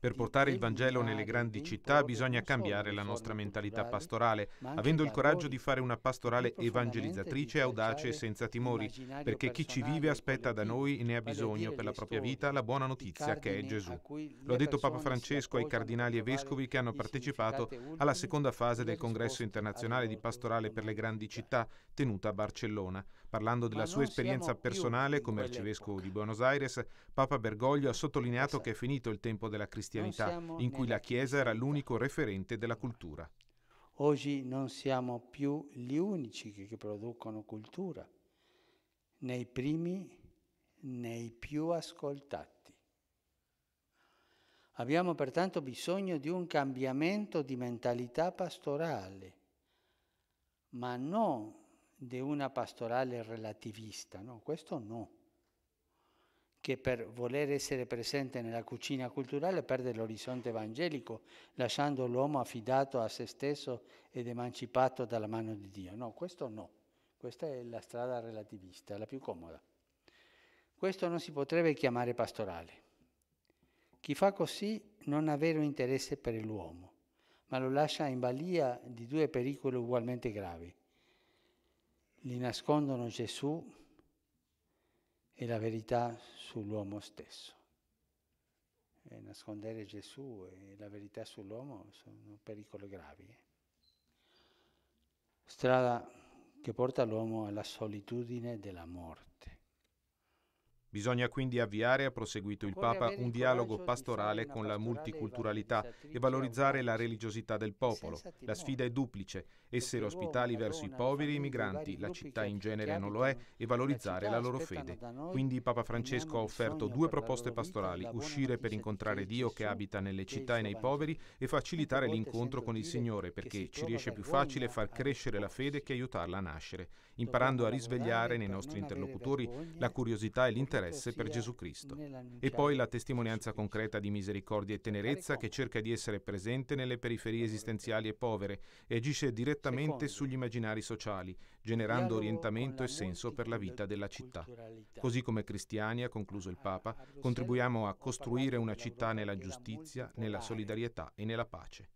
Per portare il Vangelo nelle grandi città bisogna cambiare la nostra mentalità pastorale, avendo il coraggio di fare una pastorale evangelizzatrice, audace e senza timori, perché chi ci vive aspetta da noi e ne ha bisogno per la propria vita la buona notizia che è Gesù. Lo ha detto Papa Francesco ai cardinali e vescovi che hanno partecipato alla seconda fase del congresso internazionale di pastorale per le grandi città tenuta a Barcellona. Parlando della sua esperienza personale come arcivescovo di Buenos Aires, Papa Bergoglio ha sottolineato che è finito il tempo della cristianità cristianità, in cui la Chiesa era l'unico referente della cultura. Oggi non siamo più gli unici che producono cultura, né i primi né i più ascoltati. Abbiamo pertanto bisogno di un cambiamento di mentalità pastorale, ma non di una pastorale relativista, no, questo no che per voler essere presente nella cucina culturale perde l'orizzonte evangelico, lasciando l'uomo affidato a se stesso ed emancipato dalla mano di Dio. No, questo no. Questa è la strada relativista, la più comoda. Questo non si potrebbe chiamare pastorale. Chi fa così non ha vero interesse per l'uomo, ma lo lascia in balia di due pericoli ugualmente gravi. Li nascondono Gesù e la verità sull'uomo stesso. E nascondere Gesù e la verità sull'uomo sono pericoli gravi. Strada che porta l'uomo alla solitudine della morte. Bisogna quindi avviare, ha proseguito il Papa, un dialogo pastorale con la multiculturalità e valorizzare la religiosità del popolo. La sfida è duplice, essere ospitali verso i poveri e i migranti, la città in genere non lo è, e valorizzare la loro fede. Quindi Papa Francesco ha offerto due proposte pastorali, uscire per incontrare Dio che abita nelle città e nei poveri e facilitare l'incontro con il Signore perché ci riesce più facile far crescere la fede che aiutarla a nascere, imparando a risvegliare nei nostri interlocutori la curiosità e l'interesse interesse per Gesù Cristo. E poi la testimonianza concreta di misericordia e tenerezza che cerca di essere presente nelle periferie esistenziali e povere e agisce direttamente sugli immaginari sociali, generando orientamento e senso per la vita della città. Così come cristiani, ha concluso il Papa, contribuiamo a costruire una città nella giustizia, nella solidarietà e nella pace.